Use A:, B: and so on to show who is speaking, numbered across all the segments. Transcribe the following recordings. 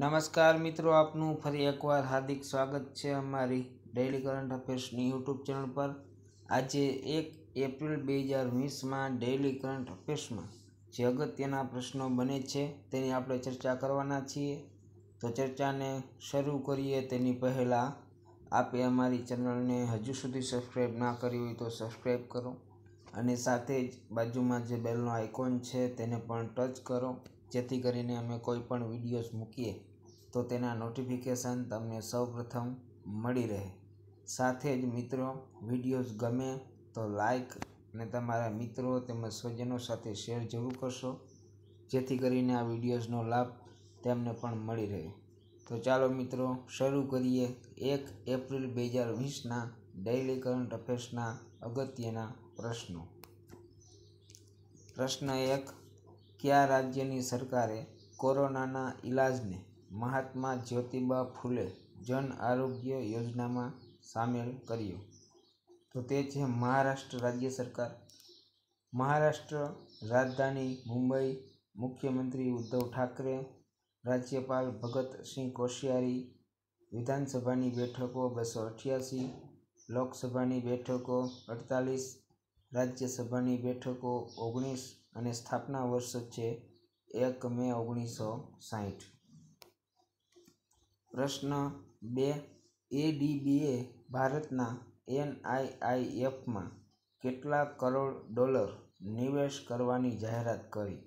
A: નમસ્કાર મિત્રો આપનું ફરી એકવાર હાર્દિક સ્વાગત છે અમારી ડેલી કરંટ અફેર્સની યુટ્યુબ ચેનલ પર આજે એક એપ્રિલ બે હજાર વીસમાં ડેલી કરંટ અફેર્સમાં જે અગત્યના પ્રશ્નો બને છે તેની આપણે ચર્ચા કરવાના છીએ તો ચર્ચાને શરૂ કરીએ તેની પહેલાં આપે અમારી ચેનલને હજુ સુધી સબસ્ક્રાઈબ ના કરી હોય તો સબસ્ક્રાઈબ કરો અને સાથે જ બાજુમાં જે બેલનો આઇકોન છે તેને પણ ટચ કરો જેથી કરીને અમે કોઈ પણ વિડીયોઝ મૂકીએ તો તેના નોટિફિકેશન તમને સૌપ્રથમ મળી રહે સાથે જ મિત્રો વિડીયોઝ ગમે તો લાઈક અને તમારા મિત્રો તેમજ સ્વજનો સાથે શેર જરૂર કરશો જેથી કરીને આ વિડીયોઝનો લાભ તેમને પણ મળી રહે તો ચાલો મિત્રો શરૂ કરીએ એક એપ્રિલ બે હજાર વીસના ડેઇલી કરંટ અફેર્સના અગત્યના પ્રશ્નો પ્રશ્ન એક કયા રાજ્યની સરકારે કોરોનાના ઈલાજને મહાત્મા જ્યોતિબા ફૂલે જન આરોગ્ય યોજનામાં સામેલ કર્યો તો તે છે મહારાષ્ટ્ર રાજ્ય સરકાર મહારાષ્ટ્ર રાજધાની મુંબઈ મુખ્યમંત્રી ઉદ્ધવ ઠાકરે રાજ્યપાલ ભગતસિંહ કોશિયારી વિધાનસભાની બેઠકો બસો અઠ્યાસી લોકસભાની બેઠકો અડતાલીસ રાજ્યસભાની બેઠકો ઓગણીસ અને સ્થાપના વર્ષ છે એક મે ઓગણીસો સાહીઠ પ્રશ્ન બે એડીબીએ ભારતના એનઆઈઆઈએફમાં કેટલા કરોડ ડોલર નિવેશ કરવાની જાહેરાત કરી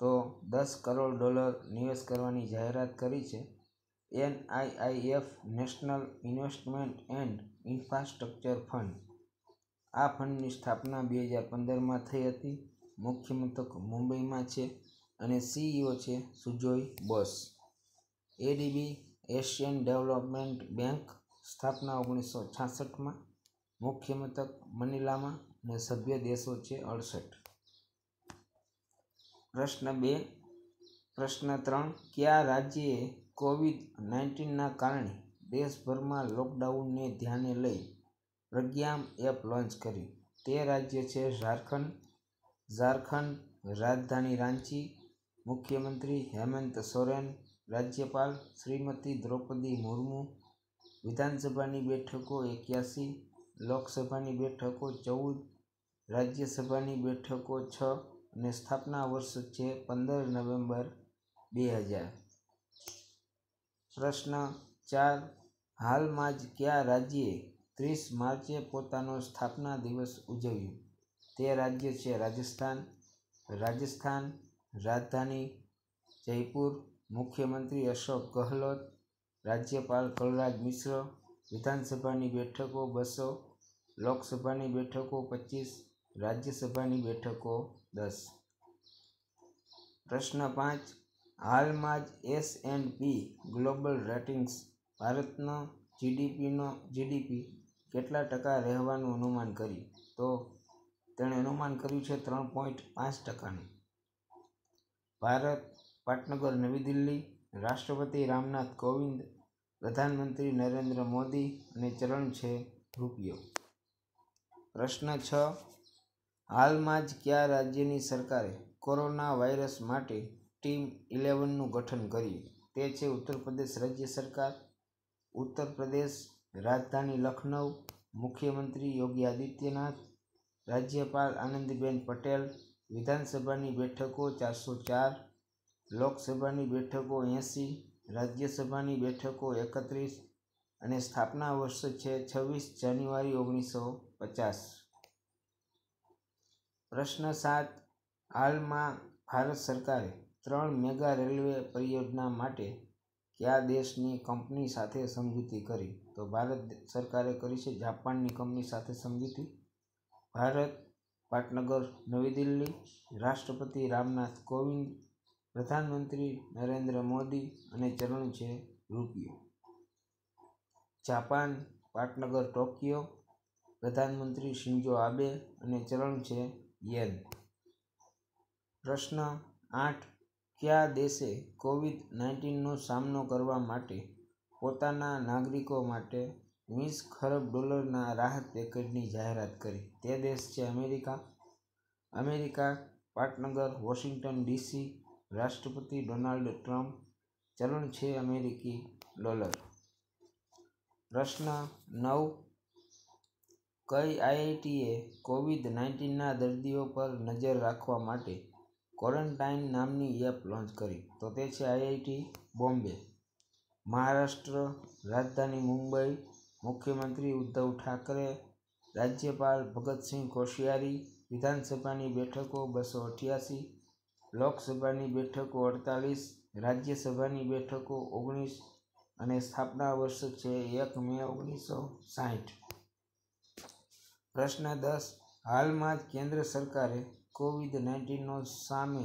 A: તો દસ કરોડ ડોલર નિવેશ કરવાની જાહેરાત કરી છે NIIF national investment and infrastructure fund આ ફંડની સ્થાપના બે હજાર પંદરમાં થઈ હતી મુખ્ય મથક મુંબઈમાં છે અને સીઈઓ છે Sujoy Bose ADB Asian development bank સ્થાપના ઓગણીસો છાસઠમાં મુખ્ય મથક મનીલામાં અને સભ્ય દેશો છે અડસઠ પ્રશ્ન બે પ્રશ્ન ત્રણ કયા રાજ્યએ કોવિડ નાઇન્ટીનના કારણે દેશભરમાં લોકડાઉનને ધ્યાને લઈ પ્રજ્ઞામ એપ લોન્ચ કરી તે રાજ્ય છે ઝારખંડ ઝારખંડ રાજધાની રાંચી મુખ્યમંત્રી હેમંત સોરેન રાજ્યપાલ શ્રીમતી દ્રૌપદી મુર્મુ વિધાનસભાની બેઠકો એક્યાસી લોકસભાની બેઠકો ચૌદ રાજ્યસભાની બેઠકો છ અને સ્થાપના વર્ષ છે પંદર નવેમ્બર બે હજાર પ્રશ્ન ચાર હાલમાં જ કયા રાજ્યે ત્રીસ માર્ચે પોતાનો સ્થાપના દિવસ ઉજવ્યો તે રાજ્ય છે રાજસ્થાન રાજસ્થાન રાજધાની જયપુર મુખ્યમંત્રી અશોક ગહલોત રાજ્યપાલ કલરાજ મિશ્ર વિધાનસભાની બેઠકો બસો લોકસભાની બેઠકો પચીસ રાજ્યસભાની બેઠકો દસ પ્રશ્ન પાંચ હાલમાં જ S and P global ratings ભારતનો જીડીપીનો જીડીપી કેટલા ટકા રહેવાનું અનુમાન કર્યું તો તેણે અનુમાન કર્યું છે ત્રણ પોઈન્ટ પાંચ ટકાનું ભારત પાટનગર નવી દિલ્હી રાષ્ટ્રપતિ રામનાથ કોવિંદ પ્રધાનમંત્રી નરેન્દ્ર મોદી અને ચરણ છે રૂપિયો પ્રશ્ન છ હાલમાં જ કયા રાજ્યની સરકારે કોરોના વાયરસ માટે ટીમ ઇલેવનનું ગઠન કર્યું તે છે ઉત્તર પ્રદેશ રાજ્ય સરકાર ઉત્તર પ્રદેશ રાજધાની લખનઉ મુખ્યમંત્રી યોગી આદિત્યનાથ રાજ્યપાલ આનંદીબેન પટેલ વિધાનસભાની બેઠકો ચારસો ચાર લોકસભાની બેઠકો એંસી રાજ્યસભાની બેઠકો એકત્રીસ અને સ્થાપના વર્ષ છે છવ્વીસ જાન્યુઆરી ઓગણીસો પચાસ પ્રશ્ન સાત હાલમાં ભારત સરકારે ત્રણ મેગા રેલવે પરિયોજના માટે કયા દેશની કંપની સાથે સમજૂતી કરી તો ભારત સરકારે કરી છે જાપાનની કંપની સાથે સમજૂતી ભારત પાટનગર નવી દિલ્હી રાષ્ટ્રપતિ રામનાથ કોવિંદ પ્રધાનમંત્રી નરેન્દ્ર મોદી અને ચરણ છે રૂપિયો જાપાન પાટનગર ટોક્યો પ્રધાનમંત્રી શિંજો આબે અને ચરણ છે યેન પ્રશ્ન આઠ કયા દેશે કોવિડ નાઇન્ટીનનો સામનો કરવા માટે પોતાના નાગરિકો માટે વીસ ખરબ ડોલરના રાહત પેકેજની જાહેરાત કરી તે દેશ છે અમેરિકા અમેરિકા પાટનગર વોશિંગ્ટન ડીસી રાષ્ટ્રપતિ ડોનાલ્ડ ટ્રમ્પ ચલણ છે અમેરિકી ડોલર પ્રશ્ન નવ કઈ આઈઆઈટીએ કોવિડ નાઇન્ટીનના દર્દીઓ પર નજર રાખવા માટે ક્વોરન્ટાઇન નામની એપ લોન્ચ કરી તો તે છે આઈઆઈટી બોમ્બે મહારાષ્ટ્ર રાજધાની મુંબઈ મુખ્યમંત્રી ઉદ્ધવ ઠાકરે રાજ્યપાલ ભગતસિંહ કોશિયારી વિધાનસભાની બેઠકો બસો અઠ્યાસી લોકસભાની બેઠકો અડતાલીસ રાજ્યસભાની બેઠકો ઓગણીસ અને સ્થાપના વર્ષ છે એક મે ઓગણીસો સાહીઠ પ્રશ્ન દસ હાલમાં જ કેન્દ્ર સરકારે કોવિડ નાઇન્ટીનનો સામે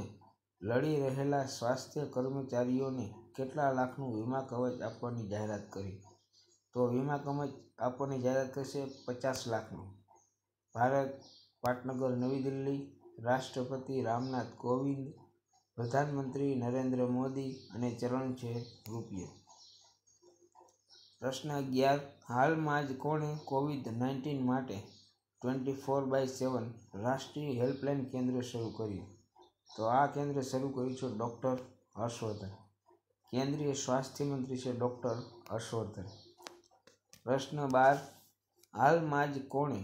A: લડી રહેલા સ્વાસ્થ્ય કર્મચારીઓને કેટલા લાખનું વીમા કવચ આપવાની જાહેરાત કરી તો વીમા કમજ આપવાની જાહેરાત થશે પચાસ લાખનું ભારત પાટનગર નવી દિલ્હી રાષ્ટ્રપતિ રામનાથ કોવિંદ પ્રધાનમંત્રી નરેન્દ્ર મોદી અને ચરણ છે રૂપિયો પ્રશ્ન અગિયાર હાલમાં જ કોણે કોવિડ નાઇન્ટીન માટે ટ્વેન્ટી ફોર બાય સેવન રાષ્ટ્રીય હેલ્પલાઇન કેન્દ્ર શરૂ કર્યું તો આ કેન્દ્ર શરૂ કર્યું છે ડૉક્ટર હર્ષવર્ધન કેન્દ્રીય સ્વાસ્થ્ય મંત્રી છે ડૉક્ટર હર્ષવર્ધન પ્રશ્ન બાર હાલમાં જ કોણે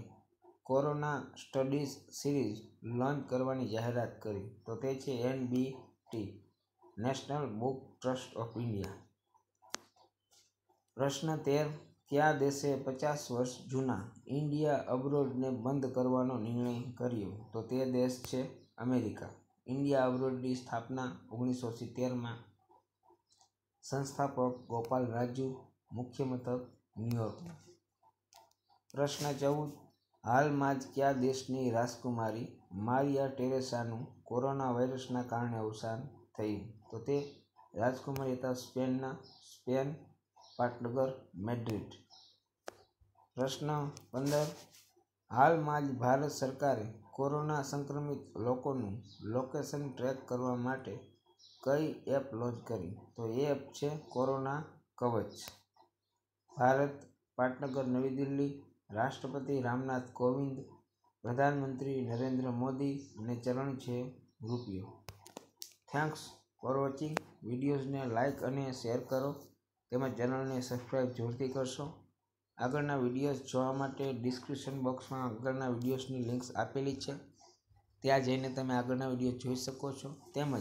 A: કોરોના સ્ટડીઝ સિરીઝ લોન્ચ કરવાની જાહેરાત કરી તો તે છે N NBT national book trust of India પ્રશ્ન તેર કયા દેશે પચાસ વર્ષ જૂના ઇન્ડિયા અબ્રોડને બંધ કરવાનો નિર્ણય કર્યો તો તે દેશ છે અમેરિકા ઇન્ડિયા અબ્રોડની સ્થાપના ઓગણીસો સિત્તેરમાં સંસ્થાપક ગોપાલ રાજુ મુખ્ય મથક ન્યુયોર્કમાં પ્રશ્ન ચૌદ હાલમાં જ કયા દેશની રાજકુમારી મારિયા ટેરેસાનું કોરોના વાયરસના કારણે અવસાન થયું તો તે રાજકુમારી હતા સ્પેનના સ્પેન પાટનગર મેડ્રિડ પ્રશ્ન પંદર હાલમાં જ ભારત સરકારે કોરોના સંક્રમિત લોકોનું લોકેશન ટ્રેક કરવા માટે કઈ એપ લોન્ચ કરી તો એ એપ છે કોરોના કવચ ભારત પાટનગર નવી દિલ્હી રાષ્ટ્રપતિ રામનાથ કોવિંદ પ્રધાનમંત્રી નરેન્દ્ર મોદી અને ચરણ છે રૂપિયો થેન્ક્સ ફોર વોચિંગ વિડીયોઝને લાઇક અને શેર કરો તેમજ ચેનલને સબસ્ક્રાઈબ જરૂરથી કરશો આગળના વિડીયોઝ જોવા માટે ડિસ્ક્રિપ્શન બોક્સમાં આગળના વિડીયોઝની લિંક્સ આપેલી છે ત્યાં જઈને તમે આગળના વિડીયો જોઈ શકો છો તેમજ